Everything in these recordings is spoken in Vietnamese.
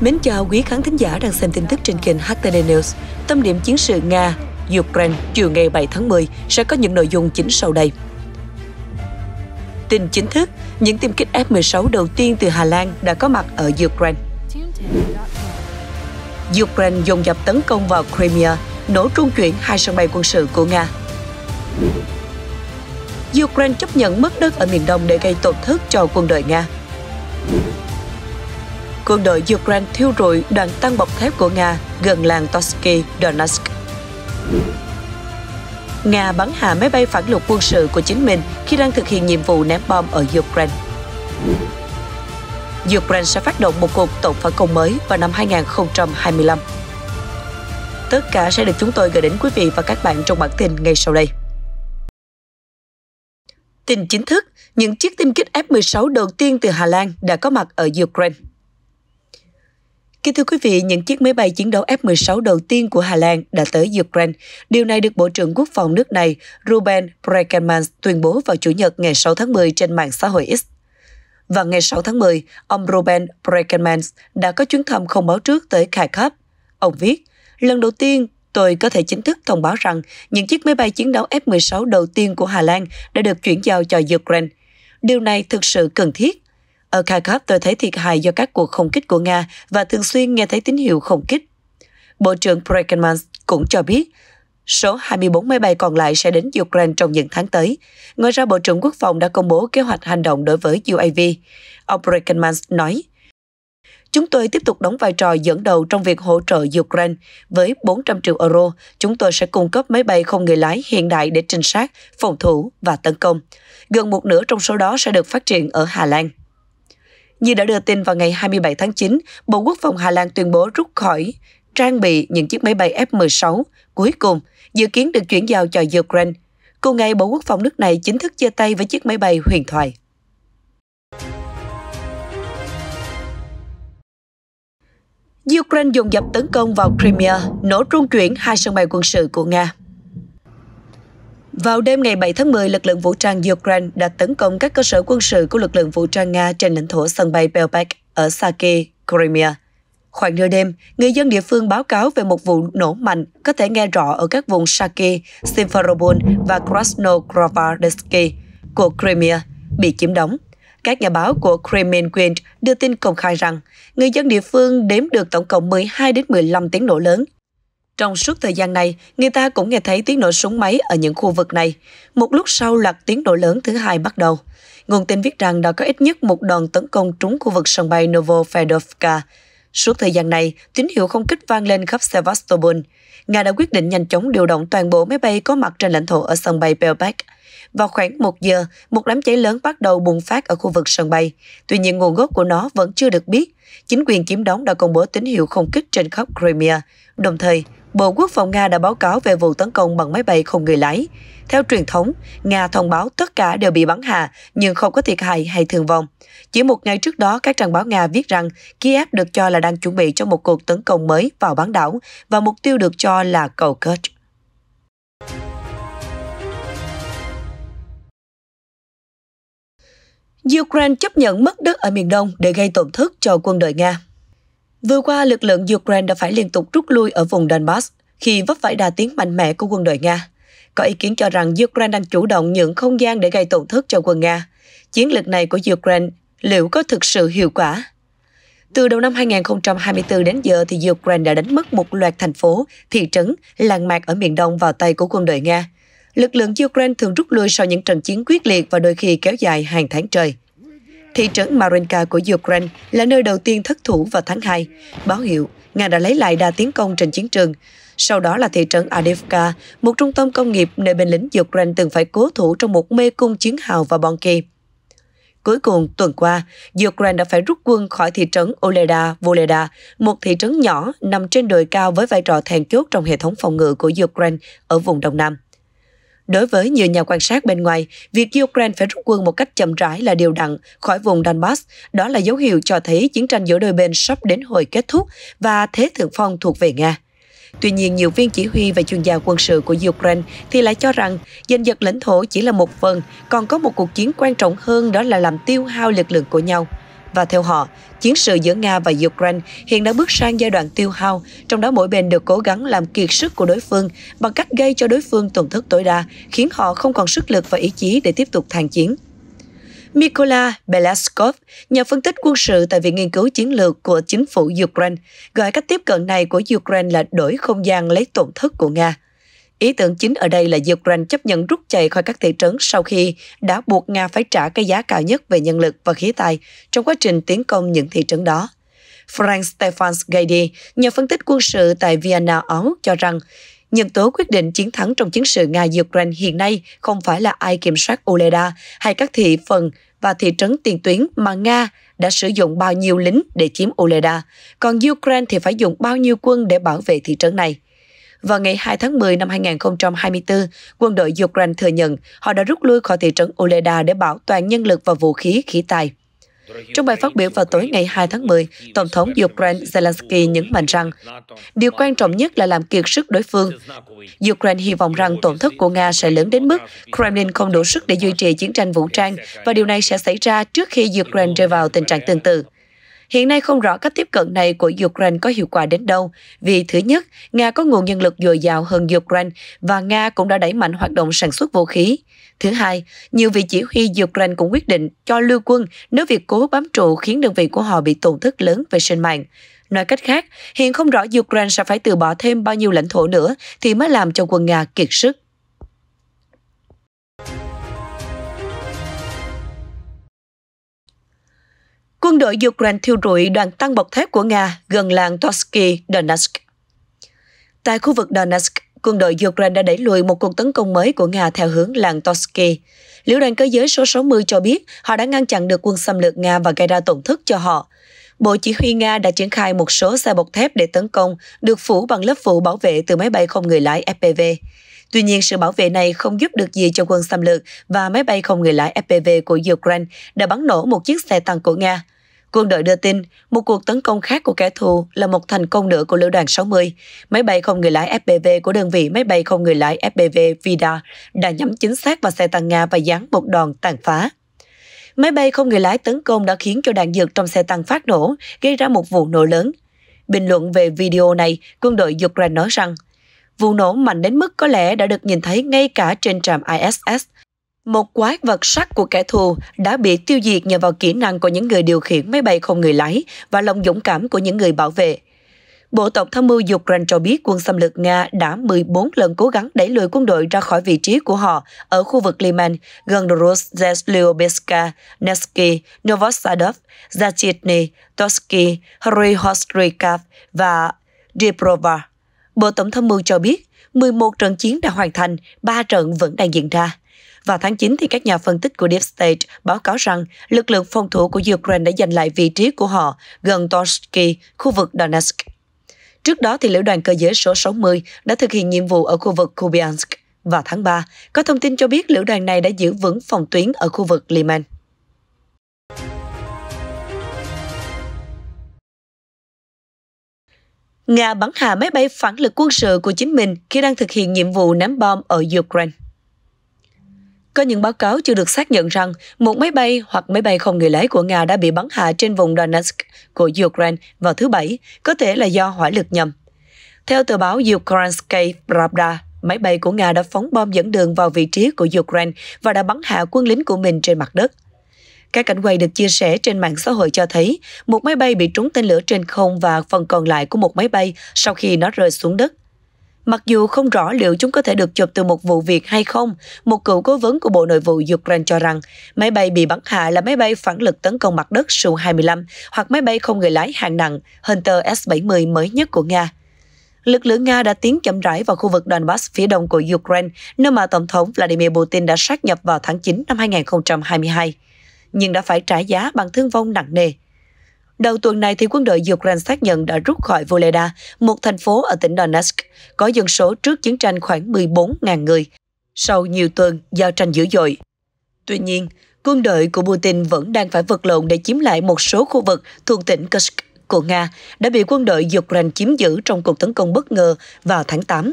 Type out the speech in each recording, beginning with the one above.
Mến chào quý khán thính giả đang xem tin tức trên kênh HTN News. Tâm điểm chiến sự Nga, Ukraine chiều ngày 7 tháng 10 sẽ có những nội dung chính sau đây. Tin chính thức, những tiêm kích F-16 đầu tiên từ Hà Lan đã có mặt ở Ukraine. Ukraine dồn dập tấn công vào Crimea, nổ trung chuyển hai sân bay quân sự của Nga. Ukraine chấp nhận mất đất ở miền đông để gây tổn thất cho quân đội Nga. Quân đội Ukraine thiêu rụi đoàn tăng bọc thép của Nga gần làng Toski, Donetsk. Nga bắn hạ máy bay phản lục quân sự của chính mình khi đang thực hiện nhiệm vụ ném bom ở Ukraine. Ukraine sẽ phát động một cuộc tổng phản công mới vào năm 2025. Tất cả sẽ được chúng tôi gửi đến quý vị và các bạn trong bản tin ngay sau đây. Tin chính thức, những chiếc tiêm kích F-16 đầu tiên từ Hà Lan đã có mặt ở Ukraine. Kính thưa quý vị, những chiếc máy bay chiến đấu F-16 đầu tiên của Hà Lan đã tới Ukraine. Điều này được Bộ trưởng Quốc phòng nước này Ruben Brekelmans tuyên bố vào Chủ nhật ngày 6 tháng 10 trên mạng xã hội X. Và ngày 6 tháng 10, ông Ruben Brekelmans đã có chuyến thăm không báo trước tới Kharkov. Ông viết, lần đầu tiên Tôi có thể chính thức thông báo rằng những chiếc máy bay chiến đấu F-16 đầu tiên của Hà Lan đã được chuyển giao cho Ukraine. Điều này thực sự cần thiết. Ở Kharkov tôi thấy thiệt hại do các cuộc không kích của Nga và thường xuyên nghe thấy tín hiệu không kích. Bộ trưởng Brekenman cũng cho biết Số 24 máy bay còn lại sẽ đến Ukraine trong những tháng tới. Ngoài ra, Bộ trưởng Quốc phòng đã công bố kế hoạch hành động đối với UAV. Ông Brekenmans nói, Chúng tôi tiếp tục đóng vai trò dẫn đầu trong việc hỗ trợ Ukraine. Với 400 triệu euro, chúng tôi sẽ cung cấp máy bay không người lái hiện đại để trinh sát, phòng thủ và tấn công. Gần một nửa trong số đó sẽ được phát triển ở Hà Lan. Như đã đưa tin vào ngày 27 tháng 9, Bộ Quốc phòng Hà Lan tuyên bố rút khỏi trang bị những chiếc máy bay F-16 cuối cùng, dự kiến được chuyển giao cho Ukraine. Cùng ngày, Bộ Quốc phòng nước này chính thức chia tay với chiếc máy bay huyền thoại. Ukraine dùng dập tấn công vào Crimea, nổ trung chuyển hai sân bay quân sự của Nga. Vào đêm ngày 7 tháng 10, lực lượng vũ trang Ukraine đã tấn công các cơ sở quân sự của lực lượng vũ trang Nga trên lãnh thổ sân bay Belbek ở Saki, Crimea. Khoảng nửa đêm, người dân địa phương báo cáo về một vụ nổ mạnh có thể nghe rõ ở các vùng Saki, Simferopol và Krasnokrovardensky của Crimea bị chiếm đóng. Các nhà báo của Kremlin Quint đưa tin công khai rằng người dân địa phương đếm được tổng cộng 12 đến 15 tiếng nổ lớn. Trong suốt thời gian này, người ta cũng nghe thấy tiếng nổ súng máy ở những khu vực này. Một lúc sau là tiếng nổ lớn thứ hai bắt đầu. Nguồn tin viết rằng đã có ít nhất một đòn tấn công trúng khu vực sân bay Novofedorovka, Suốt thời gian này, tín hiệu không kích vang lên khắp Sevastopol. Nga đã quyết định nhanh chóng điều động toàn bộ máy bay có mặt trên lãnh thổ ở sân bay Belbek. Vào khoảng 1 giờ, một đám cháy lớn bắt đầu bùng phát ở khu vực sân bay. Tuy nhiên nguồn gốc của nó vẫn chưa được biết. Chính quyền chiếm đóng đã công bố tín hiệu không kích trên khắp Crimea. Đồng thời, Bộ Quốc phòng Nga đã báo cáo về vụ tấn công bằng máy bay không người lái. Theo truyền thống, Nga thông báo tất cả đều bị bắn hạ nhưng không có thiệt hại hay thương vong. Chỉ một ngày trước đó, các trang báo Nga viết rằng Kiev được cho là đang chuẩn bị cho một cuộc tấn công mới vào bán đảo và mục tiêu được cho là cầu Kerch. Ukraine chấp nhận mất đất ở miền đông để gây tổn thất cho quân đội Nga. Vừa qua, lực lượng Ukraine đã phải liên tục rút lui ở vùng Donbass khi vấp phải đà tiến mạnh mẽ của quân đội Nga. Có ý kiến cho rằng Ukraine đang chủ động nhượng không gian để gây tổn thất cho quân Nga. Chiến lược này của Ukraine liệu có thực sự hiệu quả? Từ đầu năm 2024 đến giờ thì Ukraine đã đánh mất một loạt thành phố, thị trấn, làng mạc ở miền đông vào tay của quân đội Nga. Lực lượng Ukraine thường rút lui sau những trận chiến quyết liệt và đôi khi kéo dài hàng tháng trời. Thị trấn Marinka của Ukraine là nơi đầu tiên thất thủ vào tháng 2. Báo hiệu, Nga đã lấy lại đa tiến công trên chiến trường. Sau đó là thị trấn Adivka, một trung tâm công nghiệp nơi binh lính Ukraine từng phải cố thủ trong một mê cung chiến hào và bọn kỳ. Cuối cùng, tuần qua, Ukraine đã phải rút quân khỏi thị trấn Oleda Voleda, một thị trấn nhỏ nằm trên đồi cao với vai trò then chốt trong hệ thống phòng ngự của Ukraine ở vùng Đông Nam. Đối với nhiều nhà quan sát bên ngoài, việc Ukraine phải rút quân một cách chậm rãi là điều đặn khỏi vùng Donbass. Đó là dấu hiệu cho thấy chiến tranh giữa đôi bên sắp đến hồi kết thúc và thế thượng phong thuộc về Nga. Tuy nhiên, nhiều viên chỉ huy và chuyên gia quân sự của Ukraine thì lại cho rằng giành giật lãnh thổ chỉ là một phần, còn có một cuộc chiến quan trọng hơn đó là làm tiêu hao lực lượng của nhau. Và theo họ, chiến sự giữa Nga và Ukraine hiện đã bước sang giai đoạn tiêu hao, trong đó mỗi bên được cố gắng làm kiệt sức của đối phương bằng cách gây cho đối phương tổn thất tối đa, khiến họ không còn sức lực và ý chí để tiếp tục thăng chiến. Mikola Belaskov, nhà phân tích quân sự tại Viện Nghiên cứu Chiến lược của chính phủ Ukraine, gọi cách tiếp cận này của Ukraine là đổi không gian lấy tổn thất của Nga. Ý tưởng chính ở đây là Ukraine chấp nhận rút chạy khỏi các thị trấn sau khi đã buộc Nga phải trả cái giá cao nhất về nhân lực và khí tài trong quá trình tiến công những thị trấn đó. Frank Stefan Gaidi, nhà phân tích quân sự tại Vienna, Áo, cho rằng nhân tố quyết định chiến thắng trong chiến sự Nga-Ukraine hiện nay không phải là ai kiểm soát Oleda hay các thị phần và thị trấn tiền tuyến mà Nga đã sử dụng bao nhiêu lính để chiếm Oleda, còn Ukraine thì phải dùng bao nhiêu quân để bảo vệ thị trấn này. Vào ngày 2 tháng 10 năm 2024, quân đội Ukraine thừa nhận họ đã rút lui khỏi thị trấn Oleda để bảo toàn nhân lực và vũ khí khí tài. Trong bài phát biểu vào tối ngày 2 tháng 10, Tổng thống Ukraine Zelensky nhấn mạnh rằng điều quan trọng nhất là làm kiệt sức đối phương. Ukraine hy vọng rằng tổn thất của Nga sẽ lớn đến mức Kremlin không đủ sức để duy trì chiến tranh vũ trang và điều này sẽ xảy ra trước khi Ukraine rơi vào tình trạng tương tự. Hiện nay không rõ cách tiếp cận này của Ukraine có hiệu quả đến đâu, vì thứ nhất, Nga có nguồn nhân lực dồi dào hơn Ukraine và Nga cũng đã đẩy mạnh hoạt động sản xuất vũ khí. Thứ hai, nhiều vị chỉ huy Ukraine cũng quyết định cho lưu quân nếu việc cố bám trụ khiến đơn vị của họ bị tổn thất lớn về sinh mạng. Nói cách khác, hiện không rõ Ukraine sẽ phải từ bỏ thêm bao nhiêu lãnh thổ nữa thì mới làm cho quân Nga kiệt sức. quân đội Ukraine thiêu rụi đoàn tăng bọc thép của Nga gần làng Torsky, Donetsk. Tại khu vực Donetsk, quân đội Ukraine đã đẩy lùi một cuộc tấn công mới của Nga theo hướng làng Torsky. Liệu đoàn cơ giới số 60 cho biết họ đã ngăn chặn được quân xâm lược Nga và gây ra tổn thất cho họ. Bộ Chỉ huy Nga đã triển khai một số xe bọc thép để tấn công, được phủ bằng lớp phủ bảo vệ từ máy bay không người lái FPV. Tuy nhiên, sự bảo vệ này không giúp được gì cho quân xâm lược và máy bay không người lái FPV của Ukraine đã bắn nổ một chiếc xe tăng của Nga. Quân đội đưa tin, một cuộc tấn công khác của kẻ thù là một thành công nữa của lữ đoàn 60. Máy bay không người lái FPV của đơn vị máy bay không người lái FPV Vida đã nhắm chính xác vào xe tăng Nga và giáng một đòn tàn phá. Máy bay không người lái tấn công đã khiến cho đạn dược trong xe tăng phát nổ, gây ra một vụ nổ lớn. Bình luận về video này, quân đội Ukraine nói rằng, vụ nổ mạnh đến mức có lẽ đã được nhìn thấy ngay cả trên trạm ISS – một quái vật sắt của kẻ thù đã bị tiêu diệt nhờ vào kỹ năng của những người điều khiển máy bay không người lái và lòng dũng cảm của những người bảo vệ. Bộ Tổng tham mưu Ukraine cho biết quân xâm lược Nga đã 14 lần cố gắng đẩy lùi quân đội ra khỏi vị trí của họ ở khu vực Liman, gần Rozhelyobevska, Nevsky, Novosadov, Zachitny, Tosky, Hryhostrykov và Diprova. Bộ Tổng tham mưu cho biết 11 trận chiến đã hoàn thành, 3 trận vẫn đang diễn ra. Vào tháng 9, thì các nhà phân tích của Deep State báo cáo rằng lực lượng phòng thủ của Ukraine đã giành lại vị trí của họ gần Torsky, khu vực Donetsk. Trước đó, thì lữ đoàn cơ giới số 60 đã thực hiện nhiệm vụ ở khu vực Kupiansk. Vào tháng 3, có thông tin cho biết lữ đoàn này đã giữ vững phòng tuyến ở khu vực Liman. Nga bắn hạ máy bay phản lực quân sự của chính mình khi đang thực hiện nhiệm vụ ném bom ở Ukraine. Có những báo cáo chưa được xác nhận rằng một máy bay hoặc máy bay không người lái của Nga đã bị bắn hạ trên vùng Donetsk của Ukraine vào thứ Bảy, có thể là do hỏa lực nhầm. Theo tờ báo Ukrainskaya Pravda, máy bay của Nga đã phóng bom dẫn đường vào vị trí của Ukraine và đã bắn hạ quân lính của mình trên mặt đất. Các cảnh quay được chia sẻ trên mạng xã hội cho thấy một máy bay bị trúng tên lửa trên không và phần còn lại của một máy bay sau khi nó rơi xuống đất. Mặc dù không rõ liệu chúng có thể được chụp từ một vụ việc hay không, một cựu cố vấn của Bộ Nội vụ Ukraine cho rằng máy bay bị bắn hạ là máy bay phản lực tấn công mặt đất Su-25 hoặc máy bay không người lái hạng nặng Hunter S-70 mới nhất của Nga. Lực lượng Nga đã tiến chậm rãi vào khu vực Donbass phía đông của Ukraine, nơi mà Tổng thống Vladimir Putin đã sát nhập vào tháng 9 năm 2022, nhưng đã phải trả giá bằng thương vong nặng nề. Đầu tuần này, thì quân đội Ukraine xác nhận đã rút khỏi Voleda, một thành phố ở tỉnh Donetsk, có dân số trước chiến tranh khoảng 14.000 người, sau nhiều tuần giao tranh dữ dội. Tuy nhiên, quân đội của Putin vẫn đang phải vật lộn để chiếm lại một số khu vực thuộc tỉnh Kursk của Nga đã bị quân đội Ukraine chiếm giữ trong cuộc tấn công bất ngờ vào tháng 8.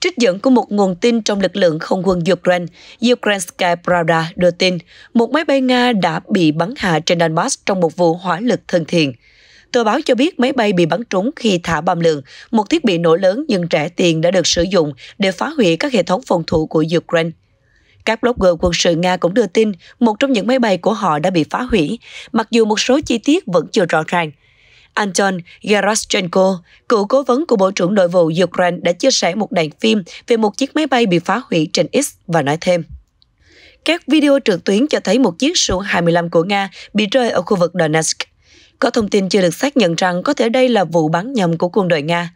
Trích dẫn của một nguồn tin trong lực lượng không quân Ukraine, Ukrainskaya Pravda đưa tin một máy bay Nga đã bị bắn hạ trên Donbass trong một vụ hỏa lực thân thiện. Tờ báo cho biết máy bay bị bắn trúng khi thả bom lượng, một thiết bị nổ lớn nhưng rẻ tiền đã được sử dụng để phá hủy các hệ thống phòng thủ của Ukraine. Các blogger quân sự Nga cũng đưa tin một trong những máy bay của họ đã bị phá hủy, mặc dù một số chi tiết vẫn chưa rõ ràng – Anton Geraschenko, cựu cố vấn của Bộ trưởng Nội vụ Ukraine đã chia sẻ một đoạn phim về một chiếc máy bay bị phá hủy trên X và nói thêm. Các video trực tuyến cho thấy một chiếc Su-25 của Nga bị rơi ở khu vực Donetsk. Có thông tin chưa được xác nhận rằng có thể đây là vụ bắn nhầm của quân đội Nga.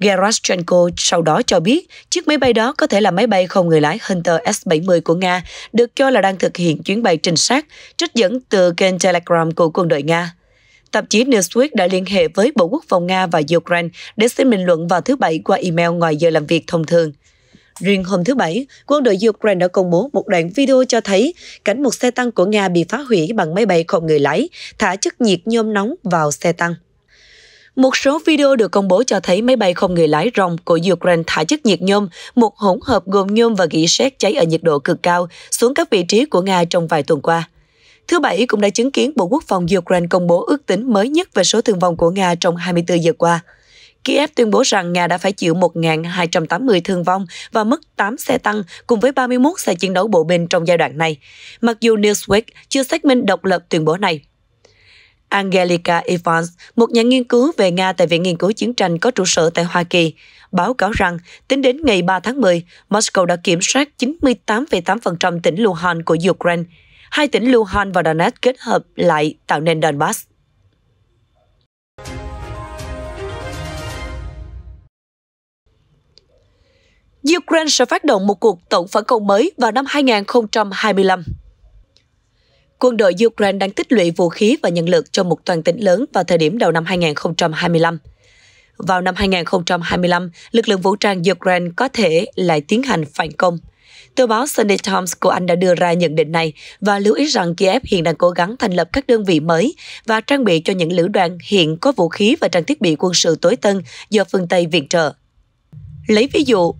Gerashchenko sau đó cho biết chiếc máy bay đó có thể là máy bay không người lái Hunter S-70 của Nga, được cho là đang thực hiện chuyến bay trinh sát, trích dẫn từ kênh Telegram của quân đội Nga. Tạp chí Newsweek đã liên hệ với Bộ Quốc phòng Nga và Ukraine để xin bình luận vào thứ Bảy qua email ngoài giờ làm việc thông thường. Riêng hôm thứ Bảy, quân đội Ukraine đã công bố một đoạn video cho thấy cảnh một xe tăng của Nga bị phá hủy bằng máy bay không người lái, thả chất nhiệt nhôm nóng vào xe tăng. Một số video được công bố cho thấy máy bay không người lái rồng của Ukraine thả chất nhiệt nhôm, một hỗn hợp gồm nhôm và gỉ sét cháy ở nhiệt độ cực cao, xuống các vị trí của Nga trong vài tuần qua. Thứ Bảy cũng đã chứng kiến Bộ Quốc phòng Ukraine công bố ước tính mới nhất về số thương vong của Nga trong 24 giờ qua. Kiev tuyên bố rằng Nga đã phải chịu 1.280 thương vong và mất 8 xe tăng cùng với 31 xe chiến đấu bộ binh trong giai đoạn này, mặc dù Newsweek chưa xác minh độc lập tuyên bố này. Angelica Evans, một nhà nghiên cứu về Nga tại Viện Nghiên cứu Chiến tranh có trụ sở tại Hoa Kỳ, báo cáo rằng tính đến ngày 3 tháng 10, Moscow đã kiểm soát 98,8% tỉnh Luhansk của Ukraine hai tỉnh Luhansk và Donetsk kết hợp lại tạo nên Donbass. Ukraine sẽ phát động một cuộc tổng phản công mới vào năm 2025. Quân đội Ukraine đang tích lũy vũ khí và nhân lực cho một toàn tỉnh lớn vào thời điểm đầu năm 2025. Vào năm 2025, lực lượng vũ trang Ukraine có thể lại tiến hành phản công – Tờ báo Sunday Times của Anh đã đưa ra nhận định này và lưu ý rằng Kiev hiện đang cố gắng thành lập các đơn vị mới và trang bị cho những lữ đoàn hiện có vũ khí và trang thiết bị quân sự tối tân do phương Tây viện trợ. Lấy ví dụ,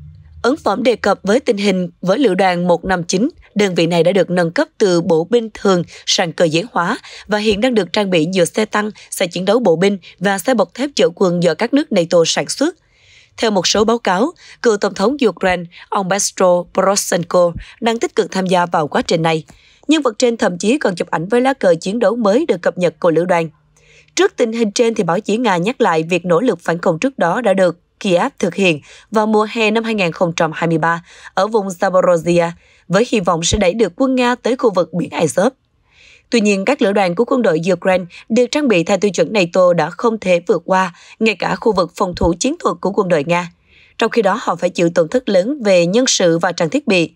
ấn phẩm đề cập với tình hình với lữ đoàn 159, đơn vị này đã được nâng cấp từ bộ binh thường sang cơ giới hóa và hiện đang được trang bị nhiều xe tăng, xe chiến đấu bộ binh và xe bọc thép chở quân do các nước NATO sản xuất. Theo một số báo cáo, cựu Tổng thống Ukraine, ông Petro Poroshenko đang tích cực tham gia vào quá trình này. Nhân vật trên thậm chí còn chụp ảnh với lá cờ chiến đấu mới được cập nhật của lữ đoàn. Trước tình hình trên thì báo chí Nga nhắc lại việc nỗ lực phản công trước đó đã được Kiev thực hiện vào mùa hè năm 2023 ở vùng Zaporozhia với hy vọng sẽ đẩy được quân Nga tới khu vực biển Azov. Tuy nhiên, các lữ đoàn của quân đội Ukraine được trang bị theo tiêu chuẩn NATO đã không thể vượt qua, ngay cả khu vực phòng thủ chiến thuật của quân đội Nga. Trong khi đó, họ phải chịu tổn thất lớn về nhân sự và trang thiết bị.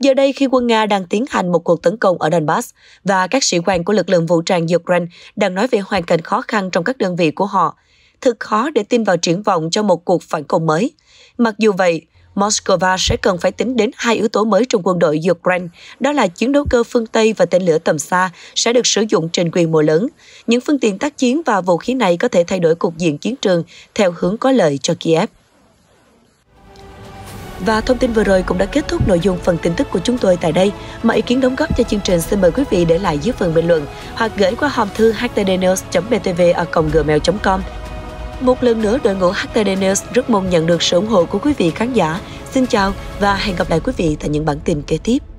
Giờ đây, khi quân Nga đang tiến hành một cuộc tấn công ở Donbass và các sĩ quan của lực lượng vũ trang Ukraine đang nói về hoàn cảnh khó khăn trong các đơn vị của họ, thật khó để tin vào triển vọng cho một cuộc phản công mới. Mặc dù vậy, Moscow sẽ cần phải tính đến hai yếu tố mới trong quân đội Ukraine, đó là chiến đấu cơ phương Tây và tên lửa tầm xa sẽ được sử dụng trên quy mô lớn. Những phương tiện tác chiến và vũ khí này có thể thay đổi cục diện chiến trường theo hướng có lợi cho Kiev. Và thông tin vừa rồi cũng đã kết thúc nội dung phần tin tức của chúng tôi tại đây. Mọi ý kiến đóng góp cho chương trình xin mời quý vị để lại dưới phần bình luận hoặc gửi qua hòm thư htdnews.btv.gmail.com một lần nữa, đội ngũ HTD News rất mong nhận được sự ủng hộ của quý vị khán giả. Xin chào và hẹn gặp lại quý vị tại những bản tin kế tiếp.